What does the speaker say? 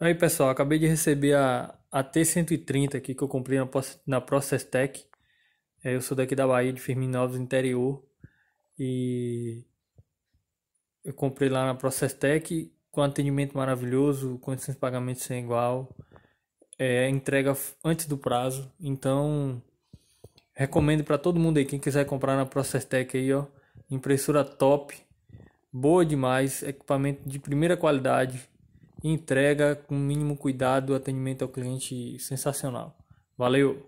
Aí pessoal, acabei de receber a, a T130 aqui que eu comprei na, na Process Tech. É, eu sou daqui da Bahia, de Firmino Novos Interior. E eu comprei lá na Process Tech com atendimento maravilhoso, condições de pagamento sem igual. É, entrega antes do prazo. Então, recomendo para todo mundo aí, quem quiser comprar na Process Tech aí, ó. Impressora top, boa demais, equipamento de primeira qualidade entrega com mínimo cuidado, atendimento ao cliente sensacional. Valeu!